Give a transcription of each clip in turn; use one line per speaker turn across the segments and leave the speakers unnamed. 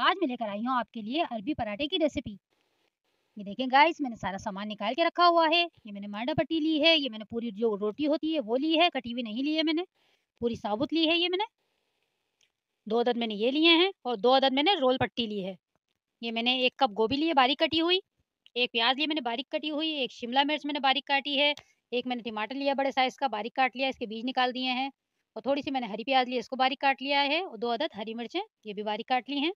आज मैं लेकर आई हूँ आपके लिए अरबी पराठे की रेसिपी ये देखें गाइस मैंने सारा सामान निकाल के रखा हुआ है ये मैंने मांडा पट्टी ली है ये मैंने पूरी जो रोटी होती है वो ली है कटी हुई नहीं ली है मैंने पूरी साबुत ली है ये मैंने दो अदद मैंने ये लिए हैं और दो अदद मैंने रोल पट्टी ली है ये मैंने एक कप गोभी ली है बारीक कटी हुई एक प्याज लिए मैंने बारीक कटी हुई एक शिमला मिर्च मैंने बारीक काटी है एक मैंने टमाटर लिया बड़े साइज का बारीक काट लिया इसके बीज निकाल दिए हैं और थोड़ी सी मैंने हरी प्याज ली इसको बारीक काट लिया है और दो अदद हरी मिर्चें ये भी बारीक काट ली हैं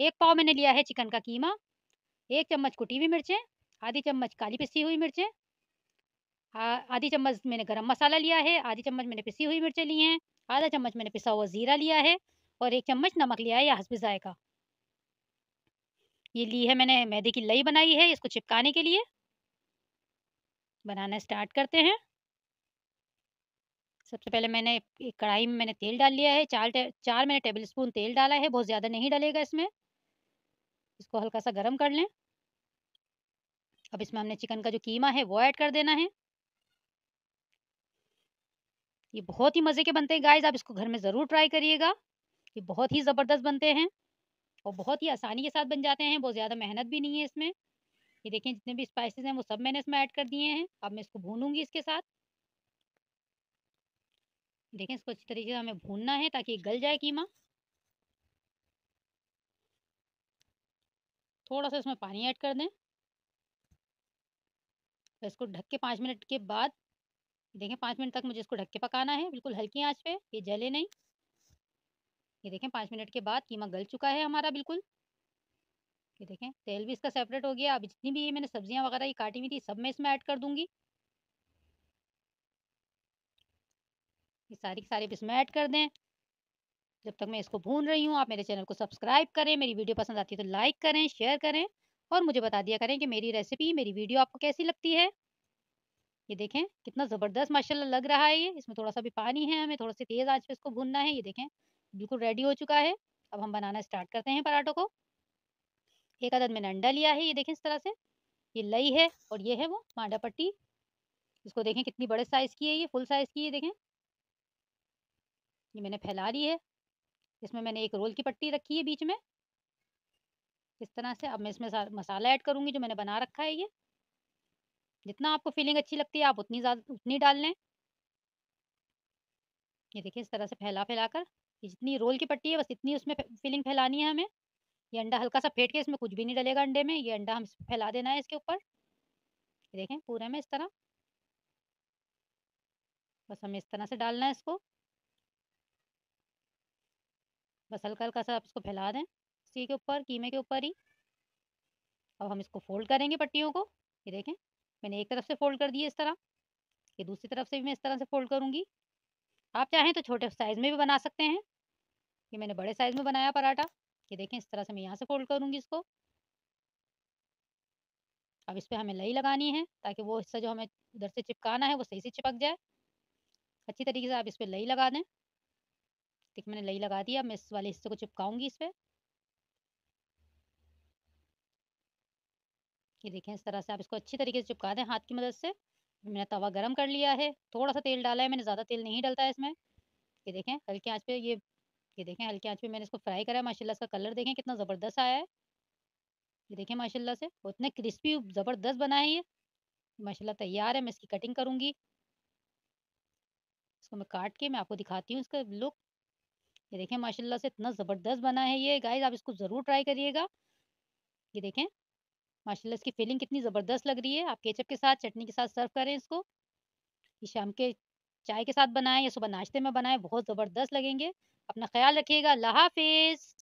एक पाव मैंने लिया है चिकन का कीमा एक चम्मच कुटी हुई मिर्चें आधी चम्मच काली पिसी हुई मिर्चें आधी चम्मच मैंने गरम मसाला लिया है आधी चम्मच मैंने पिसी हुई मिर्चें ली हैं आधा चम्मच मैंने पिसा हुआ ज़ीरा लिया है और एक चम्मच नमक लिया है या हसब जायका ये ली है मैंने मैदे की लई बनाई है इसको चिपकाने के लिए बनाना स्टार्ट करते हैं सबसे पहले मैंने एक कढ़ाई में मैंने तेल डाल लिया है चार चार मैंने टेबल स्पून तेल डाला है बहुत ज़्यादा नहीं डलेगा इसमें इसको हल्का सा गर्म कर लें अब इसमें हमने चिकन का जो कीमा है वो ऐड कर देना है ये बहुत ही मज़े के बनते हैं गाइस आप इसको घर में ज़रूर ट्राई करिएगा ये बहुत ही ज़बरदस्त बनते हैं और बहुत ही आसानी के साथ बन जाते हैं बहुत ज़्यादा मेहनत भी नहीं है इसमें ये देखें जितने भी स्पाइसेस हैं वो सब मैंने इसमें ऐड कर दिए हैं अब मैं इसको भूनूंगी इसके साथ देखें इसको अच्छी तरीके से हमें भूनना है ताकि गल जाए कीमा थोड़ा सा इसमें पानी ऐड कर दें तो इसको ढक के पाँच मिनट के बाद देखें पाँच मिनट तक मुझे इसको ढक के पकाना है बिल्कुल हल्की आंच पे ये जले नहीं ये देखें पाँच मिनट के बाद कीमा गल चुका है हमारा बिल्कुल ये देखें तेल भी इसका सेपरेट हो गया अब जितनी भी ये मैंने सब्जियां वगैरह ये काटी हुई थी सब मैं इसमें ऐड कर दूंगी ये सारी की सारी इसमें ऐड कर दें जब तक मैं इसको भून रही हूँ आप मेरे चैनल को सब्सक्राइब करें मेरी वीडियो पसंद आती है तो लाइक करें शेयर करें और मुझे बता दिया करें कि मेरी रेसिपी मेरी वीडियो आपको कैसी लगती है ये देखें कितना ज़बरदस्त माशाल्लाह लग रहा है ये इसमें थोड़ा सा भी पानी है हमें थोड़ा सी तेज़ आज पे इसको भूनना है ये देखें बिल्कुल रेडी हो चुका है अब हम बनाना स्टार्ट करते हैं पराठों को एक आदत मैंने अंडा लिया है ये देखें इस तरह से ये लई है और ये है वो मांडा पट्टी इसको देखें कितनी बड़े साइज़ की है ये फुल साइज़ की है देखें ये मैंने फैला ली है इसमें मैंने एक रोल की पट्टी रखी है बीच में इस तरह से अब मैं इसमें मसाला ऐड करूँगी जो मैंने बना रखा है ये जितना आपको फीलिंग अच्छी लगती है आप उतनी ज़्यादा उतनी डाल लें ये देखिए इस तरह से फैला फैला कर जितनी रोल की पट्टी है बस इतनी उसमें फीलिंग फैलानी है हमें ये अंडा हल्का सा फेंट के इसमें कुछ भी नहीं डलेगा अंडे में ये अंडा हम फैला देना है इसके ऊपर देखें पूरे में इस तरह बस हमें इस तरह से डालना है इसको बस हल्का हल्का सा आप इसको फैला दें सी के ऊपर कीमे के ऊपर ही अब हम इसको फोल्ड करेंगे पट्टियों को ये देखें मैंने एक तरफ से फोल्ड कर दिए इस तरह ये दूसरी तरफ से भी मैं इस तरह से फोल्ड करूँगी आप चाहें तो छोटे साइज़ में भी बना सकते हैं ये मैंने बड़े साइज़ में बनाया पराठा ये देखें इस तरह से मैं यहाँ से फोल्ड करूँगी इसको अब इस पर हमें लई लगानी है ताकि वो हिस्सा जो हमें उधर से चिपकाना है वो सही से चिपक जाए अच्छी तरीके से आप इस पर लई लगा दें देख मैंने लई लगा दी अब मैं इस वाले हिस्से को चिपकाऊंगी इस पर ये देखें इस तरह से आप इसको अच्छी तरीके से चिपका दें हाथ की मदद से मैंने तवा गरम कर लिया है थोड़ा सा तेल डाला है मैंने ज़्यादा तेल नहीं डलता है इसमें ये देखें हल्के आंच पे ये ये देखें हल्के आंच पे मैंने इसको फ्राई करा है माशाल्लाह इसका कलर देखें कितना ज़बरदस्त आया है ये देखें माशाल्लाह से उतने क्रिस्पी ज़बरदस्त बना है ये माशाल्लाह तैयार है मैं इसकी कटिंग करूँगी इसको मैं काट के मैं आपको दिखाती हूँ इसका लुक ये देखें माशाल्लाह से इतना ज़बरदस्त बना है ये गाइस आप इसको ज़रूर ट्राई करिएगा ये देखें माशाल्लाह इसकी फीलिंग कितनी ज़बरदस्त लग रही है आप केचप के साथ चटनी के साथ सर्व करें इसको ये शाम के चाय के साथ बनाएं या सुबह नाश्ते में बनाएं बहुत ज़बरदस्त लगेंगे अपना ख्याल रखिएगा अल्लाह हाफिज़